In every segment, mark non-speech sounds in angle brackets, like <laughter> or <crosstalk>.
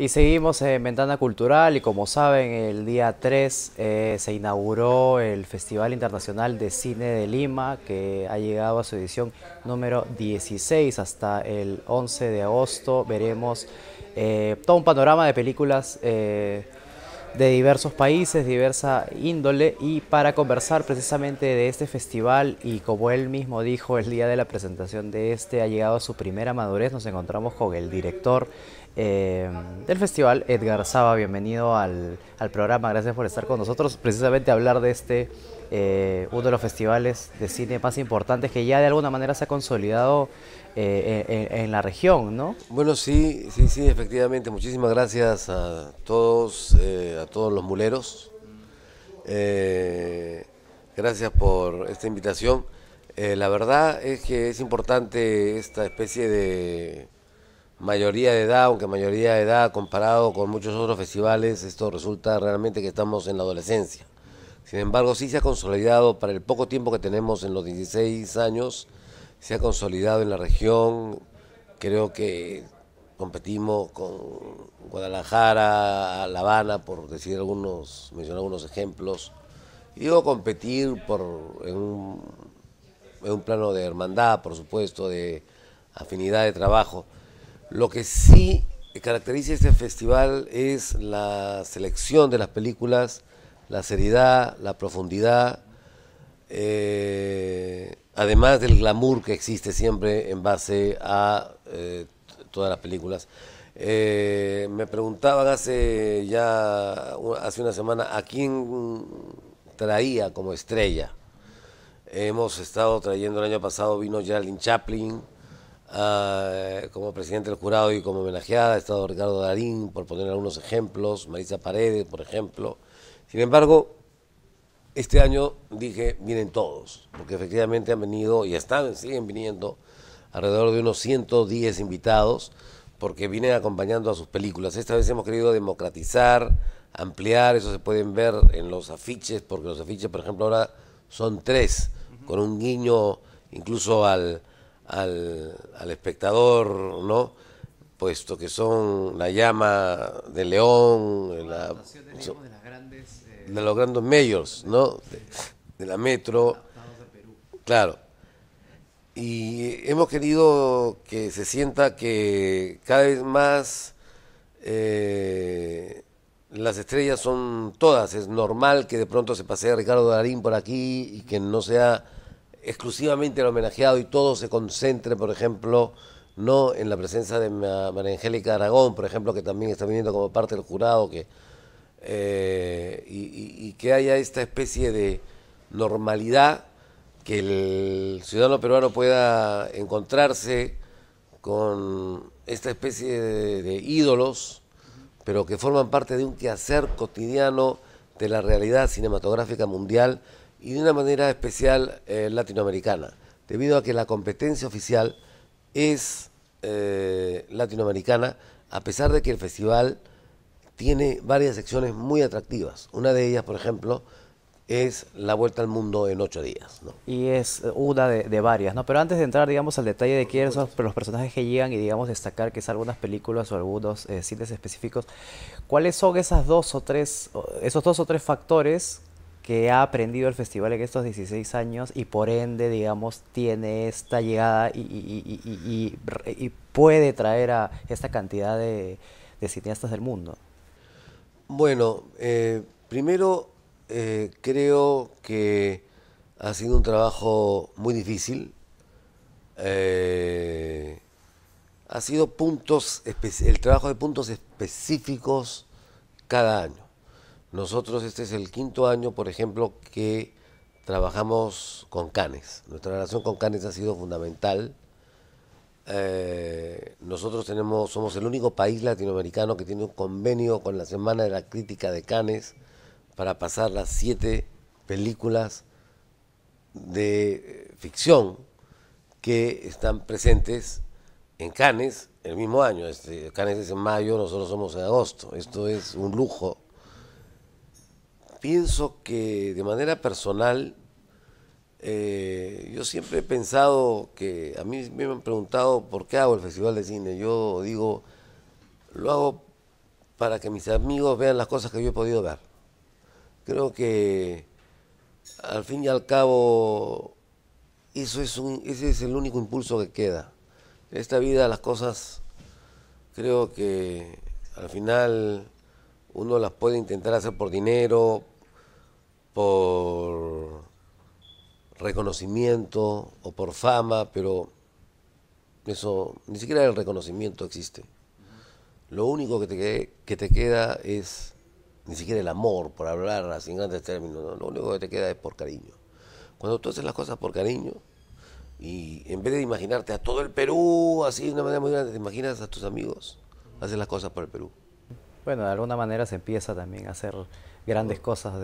Y seguimos en Ventana Cultural y como saben, el día 3 eh, se inauguró el Festival Internacional de Cine de Lima, que ha llegado a su edición número 16. Hasta el 11 de agosto veremos eh, todo un panorama de películas eh, de diversos países, diversa índole, y para conversar precisamente de este festival y como él mismo dijo el día de la presentación de este, ha llegado a su primera madurez, nos encontramos con el director Em, del festival. Edgar Saba, bienvenido al, programa, gracias por estar con nosotros, precisamente hablar de este, eh, uno de los festivales de cine más importantes que ya de alguna manera se ha consolidado eh, en, en, la región, ¿no? Bueno, sí, sí, sí, efectivamente, muchísimas gracias a todos, eh, a todos los muleros. gracias por esta invitación. la verdad es que es importante esta especie de mayoría de edad, aunque mayoría de edad comparado con muchos otros festivales, esto resulta realmente que estamos en la adolescencia. Sin embargo, sí se ha consolidado para el poco tiempo que tenemos en los 16 años, se ha consolidado en la región, creo que competimos con Guadalajara, La Habana, por decir algunos, mencionar algunos ejemplos. Y digo competir por, un, en un plano de hermandad, por supuesto, de afinidad de trabajo. Lo que sí caracteriza este festival es la selección de las películas, la seriedad, la profundidad, eh, además del glamour que existe siempre en base a eh, todas las películas. Eh, me preguntaban hace ya hace una semana a quién traía como estrella. Hemos estado trayendo el año pasado vino Geraldine Chaplin. Ah, como presidente del jurado y como homenajeada ha estado Ricardo Darín, por poner algunos ejemplos, Marisa Paredes, por ejemplo. Sin embargo, este año dije, vienen todos, porque efectivamente han venido y están, siguen viniendo alrededor de unos 110 invitados, porque vienen acompañando a sus películas. Esta vez hemos querido democratizar, ampliar, eso se pueden ver en los afiches, porque los afiches, por ejemplo, ahora son tres, con un guiño incluso al, al, espectador, ¿no? Puesto que son la llama de León, la, de, grandes, eh, los grandes mayors, ¿no? De, la metro. Claro. Y hemos querido que se sienta que cada vez más eh, las estrellas son todas. Es normal que de pronto se pasee Ricardo Darín por aquí y que no sea exclusivamente el homenajeado y todo se concentre, por ejemplo, no en la presencia de María Angélica Aragón, por ejemplo, que también está viniendo como parte del jurado, que, eh, y, que haya esta especie de normalidad, que el ciudadano peruano pueda encontrarse con esta especie de ídolos, pero que forman parte de un quehacer cotidiano de la realidad cinematográfica mundial y de una manera especial eh, latinoamericana, debido a que la competencia oficial es eh, latinoamericana, a pesar de que el festival tiene varias secciones muy atractivas. Una de ellas, por ejemplo, es la vuelta al mundo en ocho días. Y es una de, varias, ¿no? Pero antes de entrar, digamos, al detalle de quiénes son los personajes que llegan y, digamos, destacar que es algunas películas o algunos eh, cines específicos, ¿cuáles son esas dos o tres, esos dos o tres factores que ha aprendido el festival en estos 16 años y por ende, digamos, tiene esta llegada y, puede traer a esta cantidad de, cineastas del mundo? Bueno, eh, primero eh, creo que ha sido un trabajo muy difícil. Eh, ha sido puntos, el trabajo de puntos específicos cada año. Nosotros este es el quinto año, por ejemplo, que trabajamos con Canes. Nuestra relación con Canes ha sido fundamental. Eh, nosotros tenemos, somos el único país latinoamericano que tiene un convenio con la Semana de la Crítica de Canes para pasar las siete películas de eh, ficción que están presentes en Cannes el mismo año. Este, Cannes es en mayo, nosotros somos en agosto. Esto es un lujo pienso que de manera personal, eh, yo siempre he pensado que a mí me han preguntado por qué hago el Festival de Cine. Yo digo, lo hago para que mis amigos vean las cosas que yo he podido ver. Creo que al fin y al cabo, eso es un, ese es el único impulso que queda. En esta vida las cosas, creo que al final uno las puede intentar hacer por dinero, por reconocimiento o por fama, pero eso, ni siquiera el reconocimiento existe. Lo único que te, te queda es, ni siquiera el amor, por hablar así en grandes términos, lo único que te queda es por cariño. Cuando tú haces las cosas por cariño, y en vez de imaginarte a todo el Perú así de una manera muy grande, te imaginas a tus amigos, haces las cosas por el Perú. Bueno, de alguna manera se empieza también a hacer grandes cosas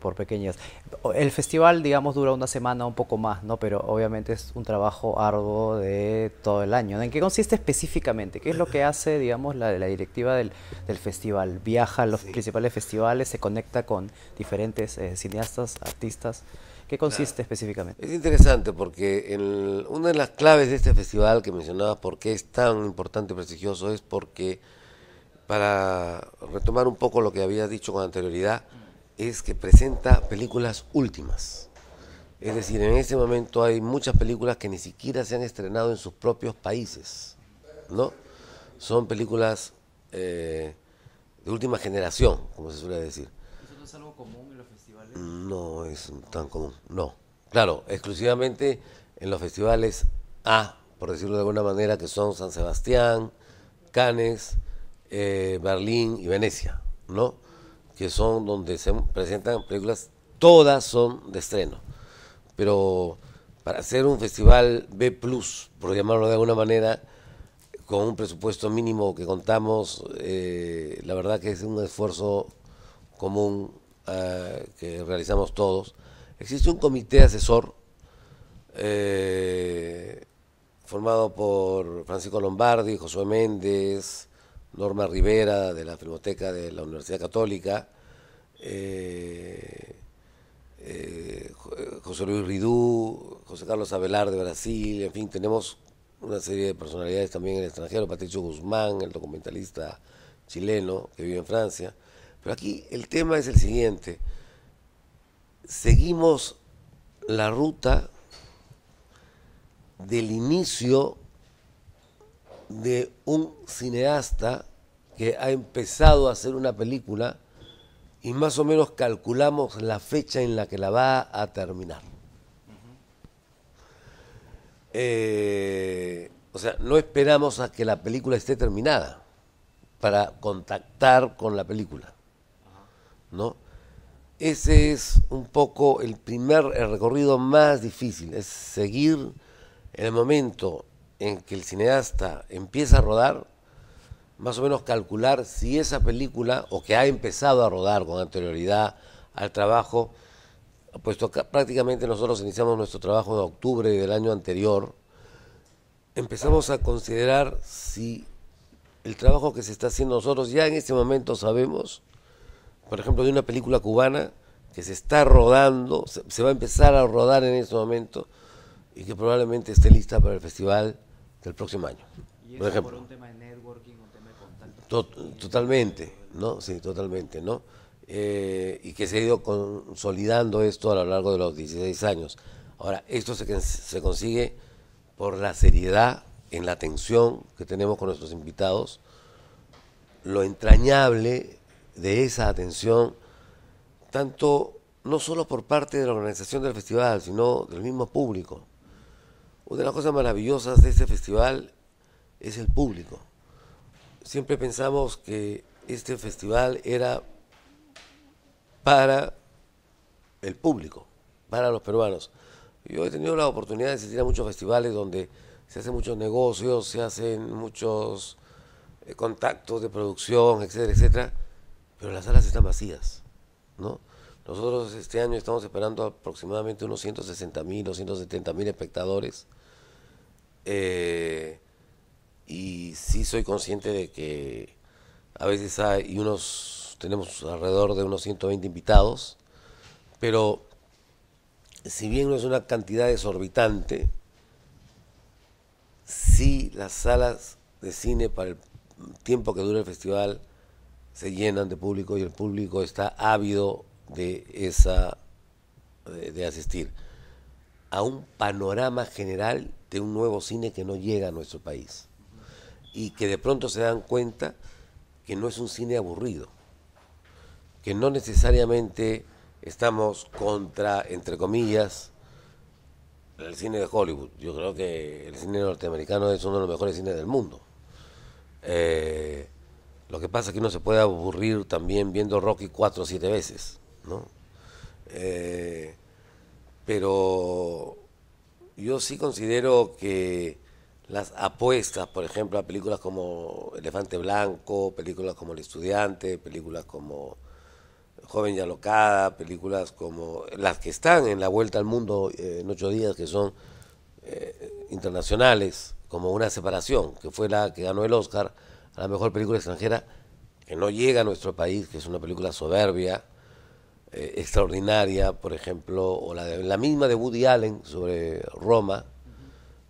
por pequeñas. El festival, digamos, dura una semana, un poco más, ¿no? Pero obviamente es un trabajo arduo de todo el año. ¿En qué consiste específicamente? ¿Qué es lo que <laughs> hace, digamos, la, la directiva del, festival? ¿Viaja a los principales festivales? ¿Se conecta con diferentes eh, cineastas, artistas? ¿Qué consiste específicamente? Es interesante porque una de las claves de este festival que mencionabas, por qué es tan importante y prestigioso, es porque para retomar un poco lo que había dicho con anterioridad, es que presenta películas últimas. Es decir, en ese momento hay muchas películas que ni siquiera se han estrenado en sus propios países, ¿no? Son películas eh, de última generación, como se suele decir. ¿Eso no es algo común en los festivales? No es tan común, no. Claro, exclusivamente en los festivales A, por decirlo de alguna manera, que son San Sebastián, Cannes, eh, Berlín y Venecia, ¿no? Que son donde se presentan películas, todas son de estreno. Pero para hacer un festival B, por llamarlo de alguna manera, con un presupuesto mínimo que contamos, eh, la verdad que es un esfuerzo común eh, que realizamos todos. Existe un comité asesor formado por Francisco Lombardi, Josué Méndez, Norma Rivera de la Filmoteca de la Universidad Católica, eh, eh, eh, José Luis Ridú, José Carlos Abelar de Brasil, en fin, tenemos una serie de personalidades también en el extranjero, Patricio Guzmán, el documentalista chileno que vive en Francia. Pero aquí el tema es el siguiente, seguimos la ruta del inicio de un cineasta que ha empezado a hacer una película y más o menos calculamos la fecha en la que la va a terminar. Eh, o sea, no esperamos a que la película esté terminada para contactar con la película. ¿No? Ese es un poco el primer recorrido más difícil, es seguir el momento en que el cineasta empieza a rodar, más o menos calcular si esa película, o que ha empezado a rodar con anterioridad al trabajo, puesto que prácticamente nosotros iniciamos nuestro trabajo en octubre del año anterior, empezamos a considerar si el trabajo que se está haciendo nosotros, ya en este momento sabemos, por ejemplo, de una película cubana que se está rodando, se, va a empezar a rodar en este momento y que probablemente esté lista para el festival del próximo año. por ejemplo. un tema de networking, tema totalmente, ¿no? Sí, totalmente, ¿no? Eh, y que se ha ido consolidando esto a lo largo de los 16 años. Ahora, esto se, se consigue por la seriedad en la atención que tenemos con nuestros invitados, lo entrañable de esa atención, tanto no solo por parte de la organización del festival, sino del mismo público. Una de las cosas maravillosas de este festival es el público. Siempre pensamos que este festival era para el público, para los peruanos. Yo he tenido la oportunidad de asistir a muchos festivales donde se hacen muchos negocios, se hacen muchos eh, contactos de producción, etcétera, etcétera, pero las salas están vacías, ¿no? Nosotros este año estamos esperando aproximadamente unos 160.000 mil, espectadores. Eh, y sí soy consciente de que a veces hay unos, tenemos alrededor de unos 120 invitados, pero si bien no es una cantidad exorbitante, sí las salas de cine para el tiempo que dura el festival se llenan de público y el público está ávido de esa de, asistir a un panorama general de un nuevo cine que no llega a nuestro país y que de pronto se dan cuenta que no es un cine aburrido, que no necesariamente estamos contra, entre comillas, el cine de Hollywood. Yo creo que el cine norteamericano es uno de los mejores cines del mundo. Eh, lo que pasa es que uno se puede aburrir también viendo Rocky cuatro o siete veces. ¿no? Eh, pero yo sí considero que las apuestas, por ejemplo, a películas como Elefante Blanco, películas como El Estudiante, películas como Joven y Alocada, películas como las que están en la Vuelta al Mundo eh, en ocho días, que son eh, internacionales, como Una Separación, que fue la que ganó el Oscar a la mejor película extranjera, que no llega a nuestro país, que es una película soberbia, eh, extraordinaria, por ejemplo, o la, misma de Woody Allen sobre Roma,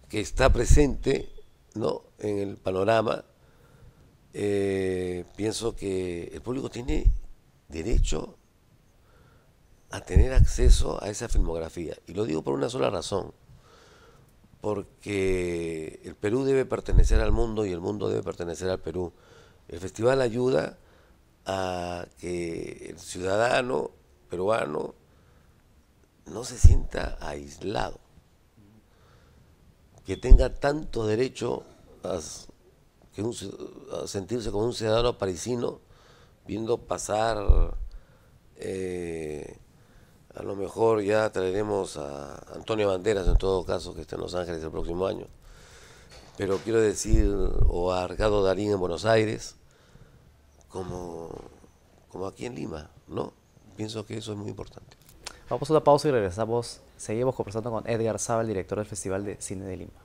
que está presente ¿no? en el panorama, eh, pienso que el público tiene derecho a tener acceso a esa filmografía. Y lo digo por una sola razón, porque el Perú debe pertenecer al mundo y el mundo debe pertenecer al Perú. El festival ayuda a que el ciudadano peruano no se sienta aislado, que tenga tanto derecho a, sentirse como un ciudadano parisino viendo pasar, eh, a lo mejor ya traeremos a Antonio Banderas en todo caso, que está en Los Ángeles el próximo año, pero quiero decir, o a Argado Darín en Buenos Aires, como, como aquí en Lima, ¿no? Pienso que eso es muy importante. Vamos a una pausa y regresamos. Seguimos conversando con Edgar Saba, director del Festival de Cine de Lima.